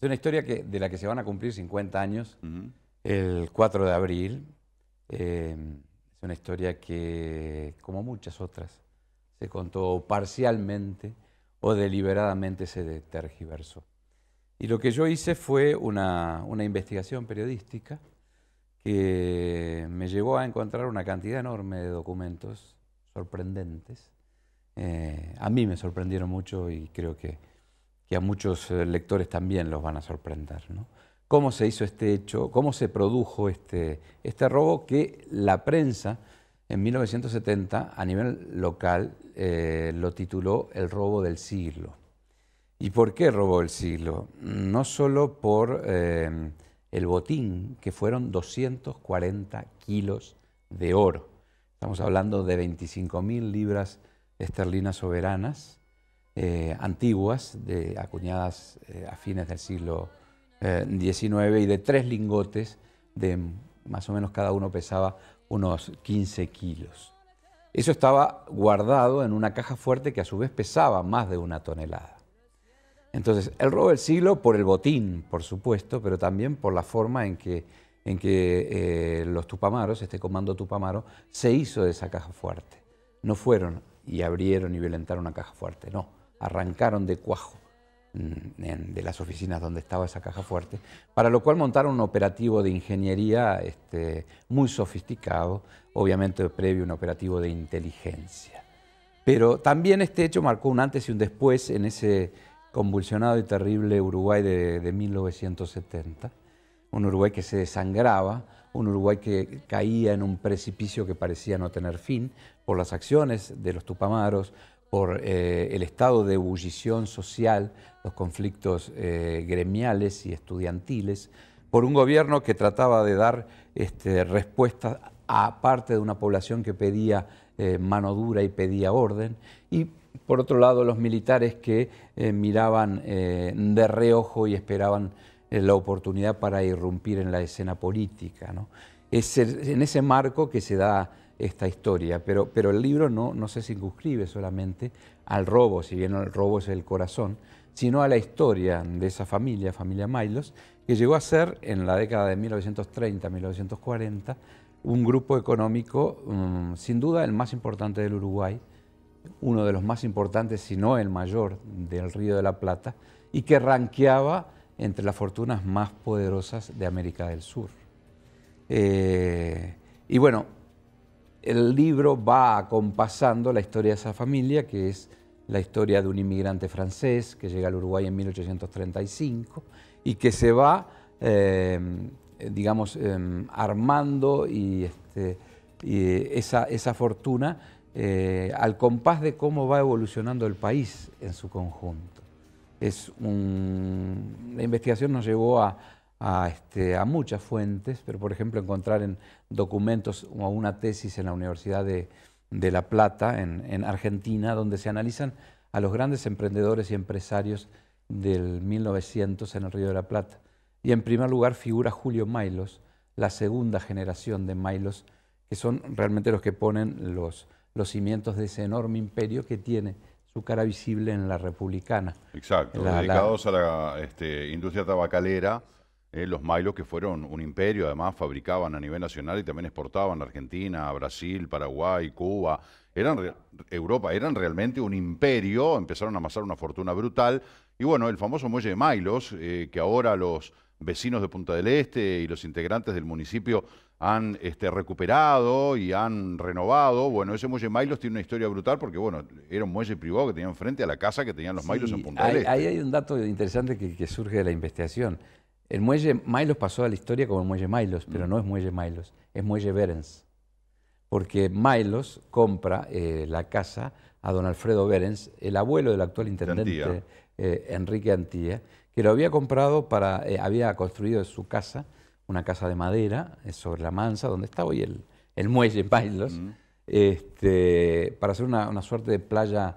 Es una historia que, de la que se van a cumplir 50 años el 4 de abril. Em, es una historia que, como muchas otras, se contó parcialmente o deliberadamente se tergiversó. Y lo que yo hice fue una, investigación periodística que me llevó a encontrar una cantidad enorme de documentos sorprendentes. Eh, a mí me sorprendieron mucho y creo que que a muchos eh, lectores también los van a sorprender. ¿no? ¿Cómo se hizo este hecho? ¿Cómo se produjo este, este robo que la prensa en 1970 a nivel local eh, lo tituló el robo del siglo? ¿Y por qué robó el siglo? No solo por eh, el botín, que fueron 240 kilos de oro. Estamos hablando de 25.000 libras esterlinas soberanas, eh, antiguas, de, acuñadas eh, a fines del siglo XIX eh, y de tres lingotes de más o menos cada uno pesaba unos 15 kilos. Eso estaba guardado en una caja fuerte que a su vez pesaba más de una tonelada. Entonces, el robo del siglo por el botín, por supuesto, pero también por la forma en que, en que los tupamaros, este comando tupamaro, se hizo de esa caja fuerte. No fueron y abrieron y violentaron una caja fuerte, no arrancaron de cuajo mm, de las oficinas donde estaba esa caja fuerte, para lo cual montaron un operativo de ingeniería este, muy sofisticado, obviamente previo a un operativo de inteligencia. Pero también este hecho marcó un antes y un después en ese convulsionado y terrible Uruguay de, de 1970, un Uruguay que se desangraba, un Uruguay que caía en un precipicio que parecía no tener fin por las acciones de los tupamaros, por eh, el estado de ebullición social, los conflictos eh, gremiales y estudiantiles, por un gobierno que trataba de dar este, respuesta respuestas a parte de una población que pedía eh, mano dura y pedía orden, y por otro lado los militares que miraban de reojo y esperaban la oportunidad para irrumpir en la escena política. Es en ese marco que se da esta historia, pero, pero el libro no, no se circunscribe solamente al robo, si bien el robo es el corazón, sino a la historia de esa familia, familia Mailos... que llegó a ser en la década de 1930-1940 un grupo económico mm, sin duda el más importante del Uruguay, uno de los más importantes, si no el mayor, del Río de la Plata, y que ranqueaba entre las fortunas más poderosas de América del Sur. Eh, y bueno, el libro va acompasando la historia de esa familia, que es la historia de un inmigrante francés que llega al Uruguay en 1835 y que se va, em, digamos, em, armando este, y, esa, esa, fortuna eh, al compás de cómo va evolucionando el país en su conjunto. Es La investigación nos llevó a, a, este, a muchas fuentes, pero por ejemplo encontrar en documentos o una tesis en la Universidad de, La Plata, en, Argentina, donde se analizan a los grandes emprendedores y empresarios del 1900 en el Río de la Plata. Y en primer lugar figura Julio Mailos, la segunda generación de Mailos, que son realmente los que ponen los, cimientos de ese enorme imperio que tiene su cara visible en la republicana. Exacto, dedicados a la este, industria tabacalera eh, los mailos que fueron un imperio, además fabricaban a nivel nacional y también exportaban a Argentina, Brasil, Paraguay, Cuba. Eran Europa, eran realmente un imperio, empezaron a amasar una fortuna brutal. Y bueno, el famoso muelle de Milos, eh, que ahora los vecinos de Punta del Este y los integrantes del municipio han este, recuperado y han renovado. Bueno, ese muelle de Mailos tiene una historia brutal porque, bueno, era un muelle privado que tenían frente a la casa que tenían los Mailos en Punta del Este. Ahí hay un dato interesante que, surge de la investigación. El muelle Milos pasó a la historia como el muelle Milos, pero mm. no es muelle Milos, es muelle Berens. Porque Milos compra eh, la casa a don Alfredo Berens, el abuelo del actual intendente eh, Enrique Antía, que lo había comprado para, eh, había construido su casa, una casa de madera sobre la mansa, donde está hoy el, muelle Milos, mm. este, para hacer una, suerte de playa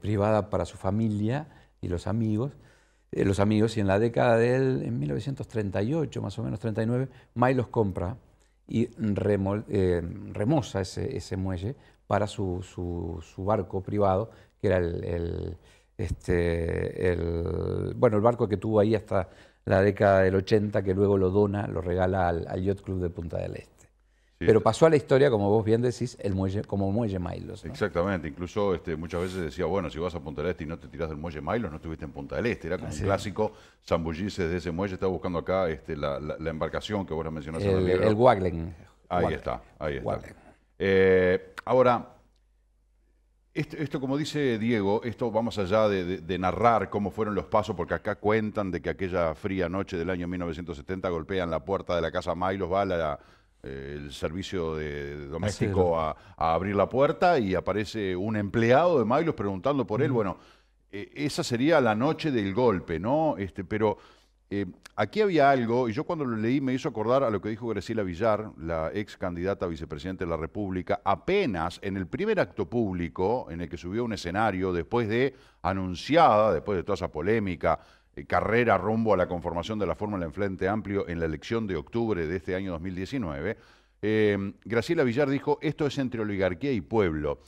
privada para su familia y los amigos eh, los amigos, y en la década del en 1938, más o menos 39, May los compra y eh, remoza ese, muelle para su, barco privado, que era el, este, bueno, el barco que tuvo ahí hasta la década del 80, que luego lo dona, lo regala al Yacht Club de Punta del Este pero pasó a la historia, como vos bien decís, el muelle, como muelle Mailos. Exactamente, incluso este, muchas veces decía, bueno, si vas a Punta del Este y no te tirás del muelle Mailos, no estuviste en Punta del Este. Era como un clásico zambullirse de ese muelle. Estaba buscando acá este, la, embarcación que vos la mencionaste. El, Waglen. Ahí está, ahí está. Eh, ahora, esto, como dice Diego, esto vamos allá de, narrar cómo fueron los pasos, porque acá cuentan de que aquella fría noche del año 1970 golpean la puerta de la casa Mailos, va la el servicio de doméstico a, abrir la puerta y aparece un empleado de Mailos preguntando por él. Bueno, eh, esa sería la noche del golpe, ¿no? Este, pero eh, aquí había algo, y yo cuando lo leí me hizo acordar a lo que dijo Graciela Villar, la ex candidata a vicepresidente de la República, apenas en el primer acto público en el que subió un escenario después de anunciada, después de toda esa polémica eh, carrera rumbo a la conformación de la fórmula en Frente Amplio en la elección de octubre de este año 2019, em, Graciela Villar dijo, esto es entre oligarquía y pueblo.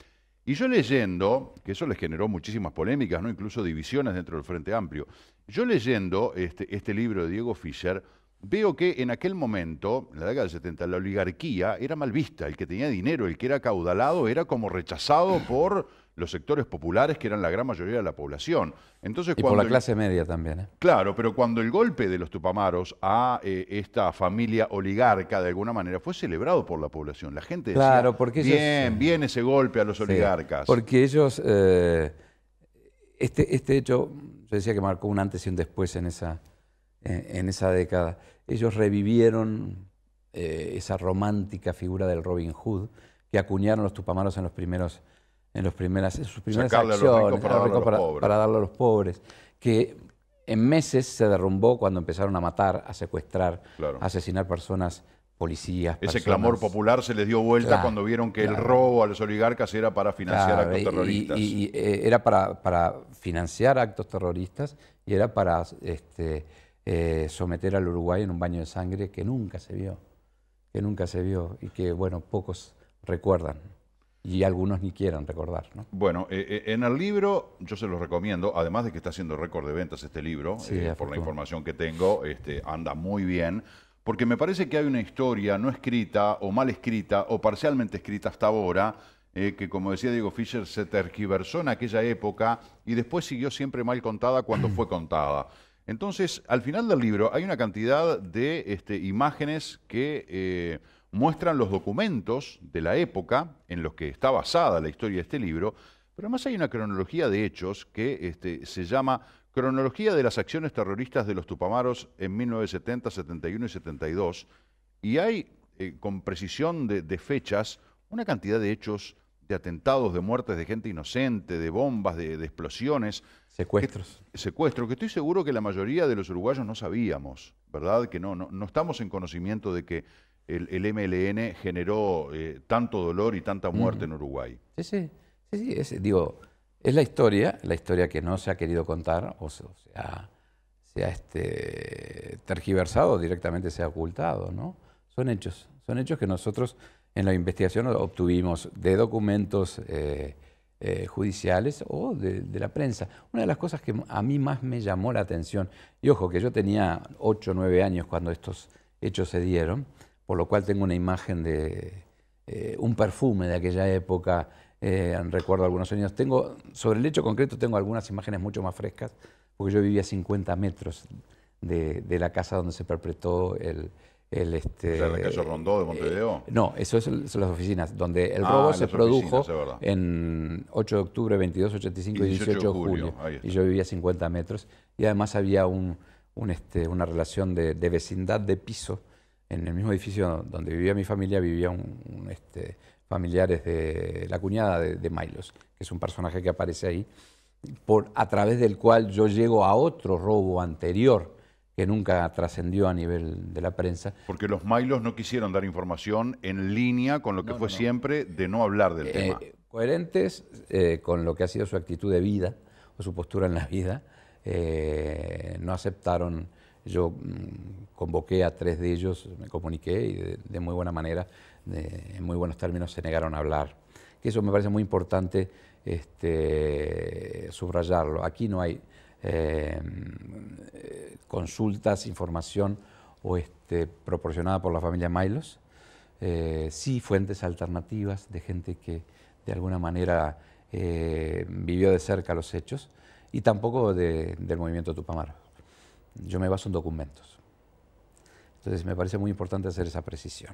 Y yo leyendo, que eso les generó muchísimas polémicas, ¿no? incluso divisiones dentro del Frente Amplio, yo leyendo este, este libro de Diego Fischer, Veo que en aquel momento, en la década del 70, la oligarquía era mal vista. El que tenía dinero, el que era caudalado, era como rechazado por los sectores populares, que eran la gran mayoría de la población. Entonces, y por la clase media también. ¿eh? Claro, pero cuando el golpe de los tupamaros a eh, esta familia oligarca, de alguna manera, fue celebrado por la población. La gente decía, claro, porque bien, bien ese golpe a los oligarcas. Porque ellos, eh, este, este hecho, yo decía que marcó un antes y un después en esa en esa década. Ellos revivieron eh, esa romántica figura del Robin Hood que acuñaron los tupamaros en los primeros en los primeras, sus primeras acciones, para, darlo a los pobres, que en meses se derrumbó cuando empezaron a matar, a secuestrar, a asesinar personas, policías. Ese clamor popular se les dio vuelta cuando vieron que el robo a los oligarcas era para financiar actos terroristas. Y, eh, era para, para, financiar actos terroristas y era para este, eh, someter al Uruguay en un baño de sangre que nunca se vio, que nunca se vio y que, bueno, pocos recuerdan y algunos ni quieran recordar. Bueno, eh, eh, en el libro yo se los recomiendo, además de que está haciendo récord de ventas este libro, por la información que tengo, este, anda muy bien, porque me parece que hay una historia no escrita o mal escrita o parcialmente escrita hasta ahora, que como decía Diego Fischer, se tergiversó en aquella época y después siguió siempre mal contada cuando fue contada. Entonces, al final del libro hay una cantidad de este, imágenes que eh, muestran los documentos de la época en los que está basada la historia de este libro, pero además hay una cronología de hechos que este, se llama Cronología de las acciones terroristas de los Tupamaros en 1970, 71 y 72, y hay, eh, con precisión de, de fechas, una cantidad de hechos de atentados, de muertes de gente inocente, de bombas, de, explosiones. Secuestros. secuestros, que estoy seguro que la mayoría de los uruguayos no sabíamos, ¿verdad? Que no, no, estamos en conocimiento de que el, MLN generó eh, tanto dolor y tanta muerte en Uruguay. Sí, sí, sí, digo, es la historia, la historia que no se ha querido contar o sea o se ha, este, tergiversado, directamente se ha ocultado, ¿no? Son hechos, son hechos que nosotros en la investigación obtuvimos de documentos eh, eh, judiciales o de, la prensa. Una de las cosas que a mí más me llamó la atención, y ojo, que yo tenía 8 o 9 años cuando estos hechos se dieron, por lo cual tengo una imagen de eh, un perfume de aquella época, recuerdo algunos años. Tengo, sobre el hecho concreto tengo algunas imágenes mucho más frescas, porque yo vivía a 50 metros de, de la casa donde se perpetró el, el, este, ¿Es el calle Rondó de Montevideo? Eh, no, eso es, son las oficinas, donde el ah, robo se produjo en 8 de octubre, 22, 85 y 18, de julio. Y yo vivía a 50 metros. Y además había este, una relación de, vecindad de piso. En el mismo edificio donde vivía mi familia, vivía un, este, familiares de la cuñada de, de Milos, que es un personaje que aparece ahí, por, a través del cual yo llego a otro robo anterior que nunca trascendió a nivel de la prensa. Porque los mailos no quisieron dar información en línea con lo que fue siempre de no hablar del eh, tema. Coherentes eh, con lo que ha sido su actitud de vida o su postura en la vida, eh, no aceptaron. Yo mm, convoqué a tres de ellos, me comuniqué y de, muy buena manera, en muy buenos términos, se negaron a hablar. Que eso me parece muy importante este, subrayarlo. Aquí no hay consultas, información o este, proporcionada por la familia Milos. Eh, sí, fuentes alternativas de gente que de alguna manera eh, vivió de cerca los hechos y tampoco del movimiento Tupamar. Yo me baso en documentos. Entonces me parece muy importante hacer esa precisión.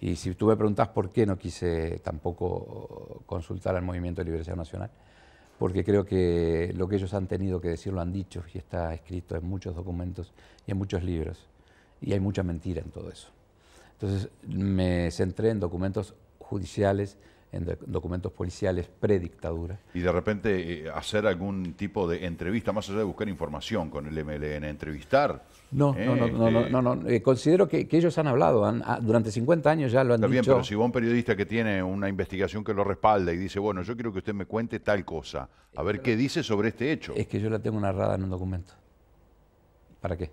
Y si tú me preguntas por qué no quise tampoco consultar al Movimiento de Liberación Nacional, porque creo que lo que ellos han tenido que decir lo han dicho y está escrito en muchos documentos y en muchos libros. Y hay mucha mentira en todo eso. Entonces me centré en documentos judiciales en documentos policiales predictadura. Y de repente eh, hacer algún tipo de entrevista, más allá de buscar información con el MLN, entrevistar. No, no, no, no, no, este, eh, considero que, ellos han hablado, ah, durante 50 años ya lo han dicho. Está bien, pero si va un periodista que tiene una investigación que lo respalda y dice, bueno, yo quiero que usted me cuente tal cosa, a ver qué dice sobre este hecho. Es que yo la tengo narrada en un documento. ¿Para qué?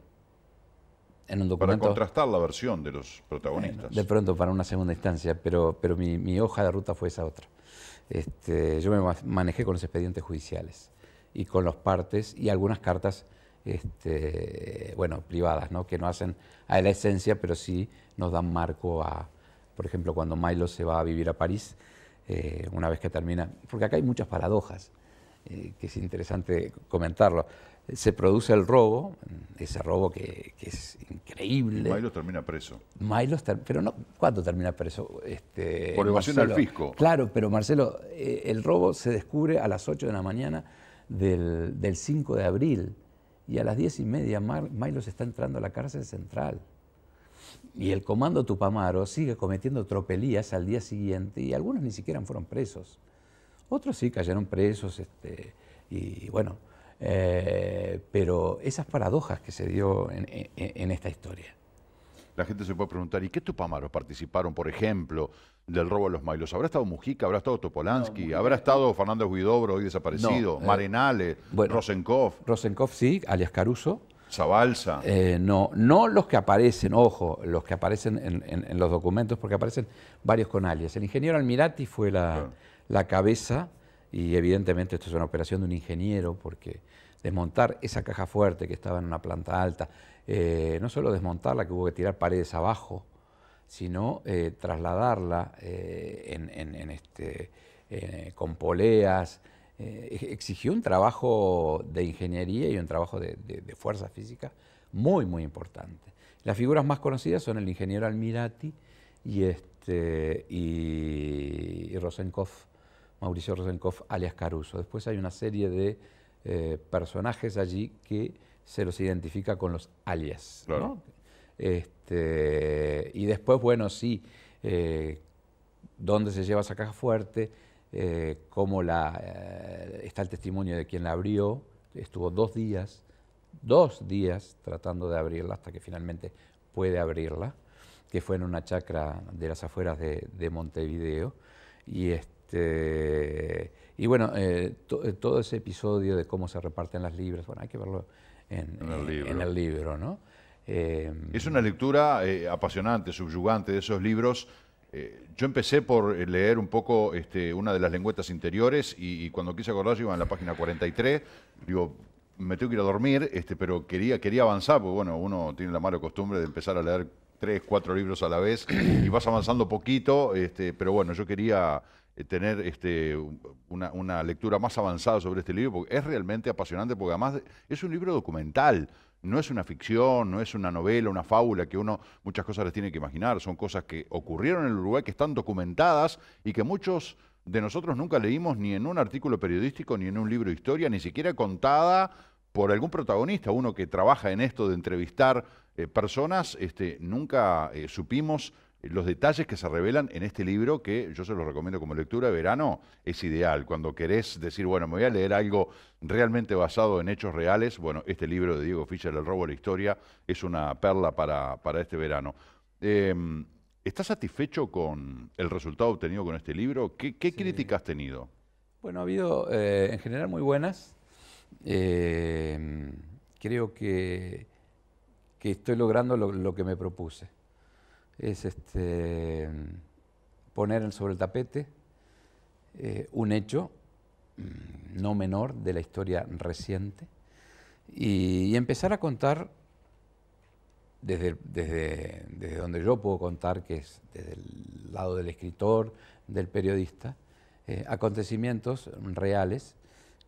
Para contrastar la versión de los protagonistas. de pronto para una segunda instancia, pero, pero mi, hoja de ruta fue esa otra. Este, yo me manejé con los expedientes judiciales y con los partes y algunas cartas este, bueno, privadas, que no hacen a la esencia, pero sí nos dan marco a, por ejemplo, cuando Milo se va a vivir a París, eh, una vez que termina, porque acá hay muchas paradojas, eh, que es interesante comentarlo se produce el robo, ese robo que, que es increíble. Milo termina preso. pero no, ¿cuándo termina preso? Este, Por evasión al fisco. Claro, pero Marcelo, eh, el robo se descubre a las 8 de la mañana del, 5 de abril y a las 10 y media Milo está entrando a la cárcel central. Y el comando Tupamaro sigue cometiendo tropelías al día siguiente y algunos ni siquiera fueron presos. Otros sí cayeron presos este, y bueno eh, pero esas paradojas que se dio en, esta historia. La gente se puede preguntar, ¿y qué tupamaros participaron, por ejemplo, del robo de los mailos? ¿Habrá estado Mujica? ¿Habrá estado Topolansky? ¿Habrá estado Fernando Guidobro, hoy desaparecido? No, eh, ¿Marenales? Bueno, sí, alias Caruso. ¿Zabalsa? Eh, no, no los que aparecen, ojo, los que aparecen en, los documentos, porque aparecen varios con alias. El ingeniero Almirati fue la, la cabeza y evidentemente esto es una operación de un ingeniero porque desmontar esa caja fuerte que estaba en una planta alta, eh, no solo desmontarla, que hubo que tirar paredes abajo, sino eh, trasladarla eh, este, con poleas, exigió un trabajo de ingeniería y un trabajo de, fuerza física muy, muy importante. Las figuras más conocidas son el ingeniero Almirati y, este, Mauricio Rosenkoff, alias Caruso. Después hay una serie de eh, personajes allí que se los identifica con los alias. Este, y después, bueno, sí, eh, dónde se lleva esa caja fuerte, eh, cómo la, está el testimonio de quien la abrió, estuvo dos días, dos días tratando de abrirla hasta que finalmente puede abrirla, que fue en una chacra de las afueras de, de Montevideo. Y, este, este, y bueno, eh, eh, todo ese episodio de cómo se reparten las libras, bueno, hay que verlo en, eh, el, libro. ¿no? Em, es una lectura apasionante, subyugante de esos libros. yo empecé por leer un poco este, una de las lengüetas interiores y, cuando quise acordar, yo iba en la página 43, digo, me tengo que ir a dormir, este, pero quería, quería avanzar, porque bueno, uno tiene la mala costumbre de empezar a leer tres, cuatro libros a la vez y vas avanzando poquito, este, pero bueno, yo quería eh, tener este, una, lectura más avanzada sobre este libro, porque es realmente apasionante, porque además es un libro documental, no es una ficción, no es una novela, una fábula, que uno muchas cosas les tiene que imaginar, son cosas que ocurrieron en el Uruguay, que están documentadas y que muchos de nosotros nunca leímos ni en un artículo periodístico, ni en un libro de historia, ni siquiera contada por algún protagonista, uno que trabaja en esto de entrevistar eh, personas, este, nunca eh, supimos los detalles que se revelan en este libro, que yo se los recomiendo como lectura de verano, es ideal. Cuando querés decir, bueno, me voy a leer algo realmente basado en hechos reales, bueno, este libro de Diego Fischer, El robo de la historia, es una perla para, este verano. Em, ¿Estás satisfecho con el resultado obtenido con este libro? ¿Qué, críticas has tenido? Bueno, ha habido eh, en general muy buenas. Em, creo que, que, estoy logrando lo que me propuse es este, poner sobre el tapete eh, un hecho mm, no menor de la historia reciente y, empezar a contar desde, donde yo puedo contar, que es desde el lado del escritor, del periodista, eh, acontecimientos reales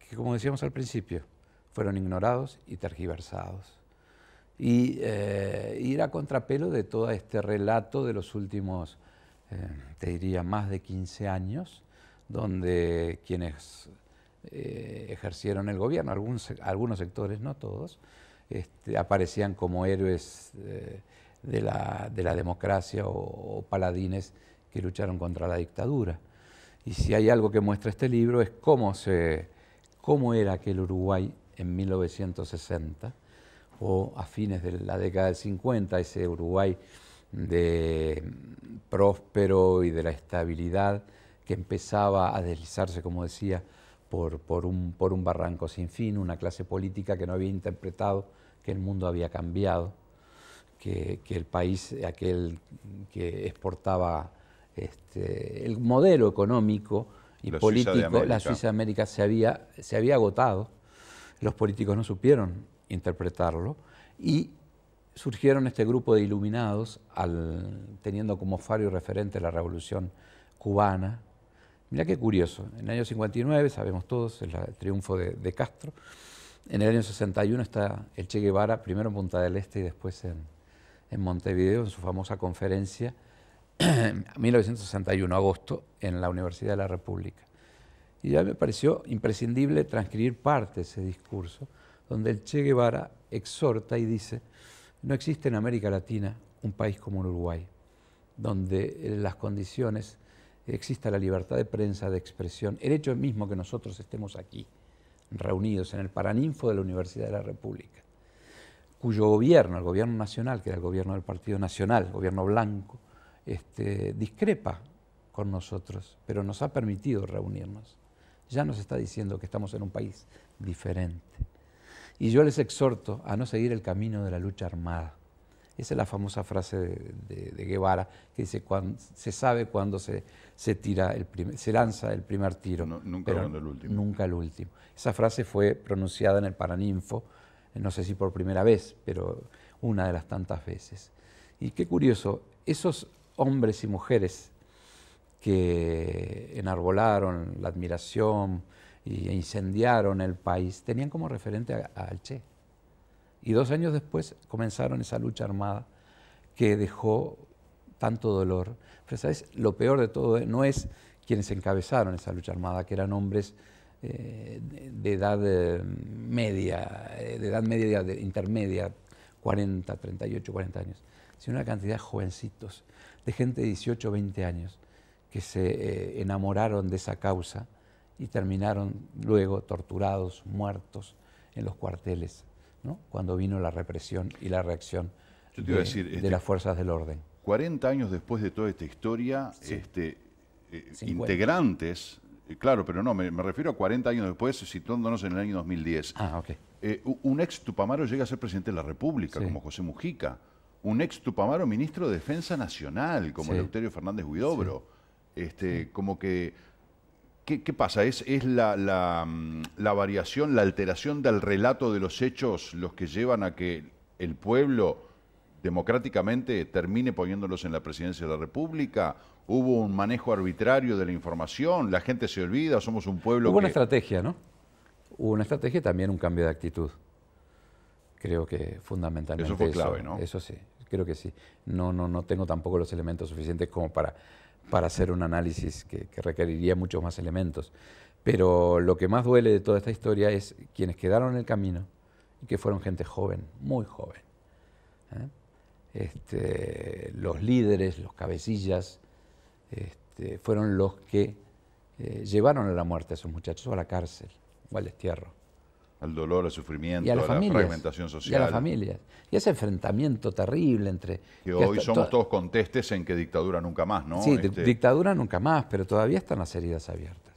que, como decíamos al principio, fueron ignorados y tergiversados y eh, ir a contrapelo de todo este relato de los últimos, eh, te diría, más de 15 años, donde quienes eh, ejercieron el gobierno, algunos, sectores, no todos, este, aparecían como héroes de la, democracia o, paladines que lucharon contra la dictadura. Y si hay algo que muestra este libro es cómo, se, cómo era aquel Uruguay en 1960 o a fines de la década del 50, ese Uruguay de próspero y de la estabilidad que empezaba a deslizarse, como decía, por, por, un, por un barranco sin fin, una clase política que no había interpretado que el mundo había cambiado, que, que el país, aquel que exportaba este, el modelo económico y político, la Suiza América se había, se había agotado, los políticos no supieron interpretarlo, y surgieron este grupo de iluminados, teniendo como faro referente la revolución cubana. Mira qué curioso, en el año 59, sabemos todos, el triunfo de, Castro, en el año 61 está el Che Guevara, primero en Punta del Este y después en, Montevideo, en su famosa conferencia, 1961, agosto, en la Universidad de la República. Y ya me pareció imprescindible transcribir parte de ese discurso, donde el Che Guevara exhorta y dice, no existe en América Latina un país como el Uruguay, donde en eh, las condiciones exista la libertad de prensa, de expresión, el hecho mismo que nosotros estemos aquí, reunidos en el Paraninfo de la Universidad de la República, cuyo gobierno, el gobierno nacional, que era el gobierno del Partido Nacional, gobierno blanco, este, discrepa con nosotros, pero nos ha permitido reunirnos. Ya nos está diciendo que estamos en un país diferente. Y yo les exhorto a no seguir el camino de la lucha armada. Esa es la famosa frase de, Guevara que dice, cuando, se sabe cuándo se, se, lanza el primer tiro. nunca el último. Nunca el último. Esa frase fue pronunciada en el Paraninfo, no sé si por primera vez, pero una de las tantas veces. Y qué curioso, esos hombres y mujeres que enarbolaron la admiración, y incendiaron el país, tenían como referente al Che. Y dos años después comenzaron esa lucha armada que dejó tanto dolor. Pero ¿sabes? lo peor de todo eh, no es quienes encabezaron esa lucha armada, que eran hombres eh, de, edad eh, media, de edad media de, intermedia, 40, 38, 40 años, sino una cantidad de jovencitos, de gente de 18, 20 años, que se enamoraron de esa causa y terminaron luego torturados, muertos en los cuarteles, cuando vino la represión y la reacción de, las este, fuerzas del orden. 40 años después de toda esta historia, este, eh, integrantes, eh, claro, pero no, me, refiero a 40 años después, situándonos en el año 2010. Ah, eh, un ex Tupamaro llega a ser presidente de la República, como José Mujica. Un ex Tupamaro ministro de Defensa Nacional, como sí. Fernández Huidobro. Este, como que ¿Qué, pasa? ¿Es, mm, la, variación, la alteración del relato de los hechos los que llevan a que el pueblo democráticamente termine poniéndolos en la presidencia de la República? ¿Hubo un manejo arbitrario de la información? ¿La gente se olvida? ¿Somos un pueblo Hubo una estrategia, ¿no? Hubo una estrategia y también un cambio de actitud. Creo que fundamentalmente eso. fue clave, ¿no? Eso sí, creo que sí. No, no, no tengo tampoco los elementos suficientes como para para hacer un análisis que, requeriría muchos más elementos. Pero lo que más duele de toda esta historia es quienes quedaron en el camino y que fueron gente joven, muy joven. ¿eh? Este, los líderes, los cabecillas, este, fueron los que eh, llevaron a la muerte a esos muchachos, o a la cárcel, o al destierro al dolor, al sufrimiento, a, la fragmentación social. Y a las familias. Y ese enfrentamiento terrible entre... Que, hoy somos todos contestes en que dictadura nunca más, ¿no? Sí, este, dictadura nunca más, pero todavía están las heridas abiertas.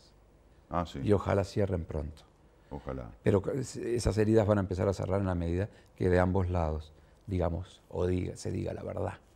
Ah, y ojalá cierren pronto. Ojalá. Pero esas heridas van a empezar a cerrar en la medida que de ambos lados, digamos, o diga, se diga la verdad.